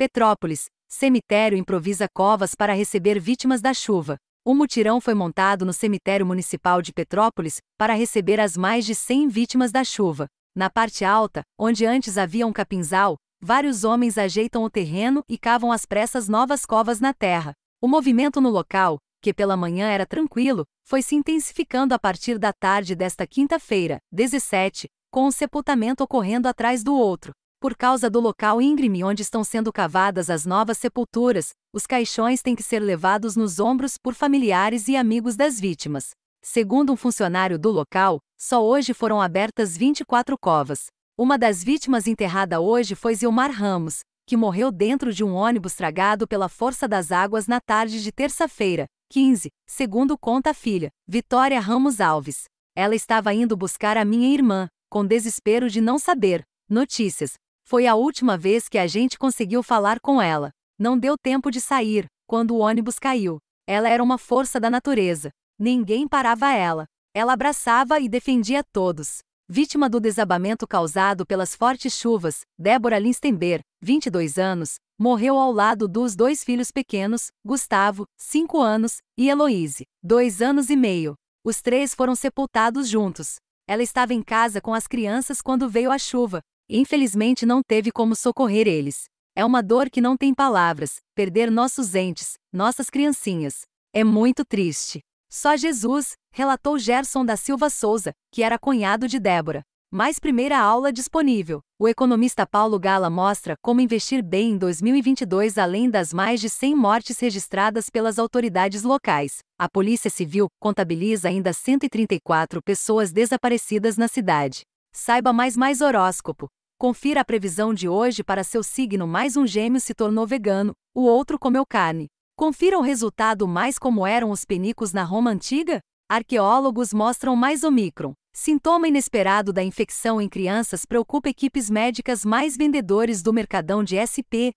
Petrópolis, cemitério improvisa covas para receber vítimas da chuva. O mutirão foi montado no cemitério municipal de Petrópolis para receber as mais de 100 vítimas da chuva. Na parte alta, onde antes havia um capinzal, vários homens ajeitam o terreno e cavam às pressas novas covas na terra. O movimento no local, que pela manhã era tranquilo, foi se intensificando a partir da tarde desta quinta-feira, 17, com um sepultamento ocorrendo atrás do outro. Por causa do local íngreme onde estão sendo cavadas as novas sepulturas, os caixões têm que ser levados nos ombros por familiares e amigos das vítimas. Segundo um funcionário do local, só hoje foram abertas 24 covas. Uma das vítimas enterrada hoje foi Zilmar Ramos, que morreu dentro de um ônibus tragado pela força das águas na tarde de terça-feira, 15, segundo conta a filha, Vitória Ramos Alves. Ela estava indo buscar a minha irmã, com desespero de não saber notícias, foi a última vez que a gente conseguiu falar com ela. Não deu tempo de sair, quando o ônibus caiu. Ela era uma força da natureza. Ninguém parava ela. Ela abraçava e defendia todos. Vítima do desabamento causado pelas fortes chuvas, Débora Linstenberg, 22 anos, morreu ao lado dos dois filhos pequenos, Gustavo, 5 anos, e Heloíse, 2 anos e meio. Os três foram sepultados juntos. Ela estava em casa com as crianças quando veio a chuva, Infelizmente não teve como socorrer eles. É uma dor que não tem palavras, perder nossos entes, nossas criancinhas. É muito triste. Só Jesus, relatou Gerson da Silva Souza, que era cunhado de Débora. Mais primeira aula disponível. O economista Paulo Gala mostra como investir bem em 2022 além das mais de 100 mortes registradas pelas autoridades locais. A Polícia Civil contabiliza ainda 134 pessoas desaparecidas na cidade. Saiba mais mais horóscopo. Confira a previsão de hoje para seu signo. Mais um gêmeo se tornou vegano, o outro comeu carne. Confira o resultado mais como eram os penicos na Roma antiga? Arqueólogos mostram mais Omicron. Sintoma inesperado da infecção em crianças preocupa equipes médicas mais vendedores do mercadão de SP,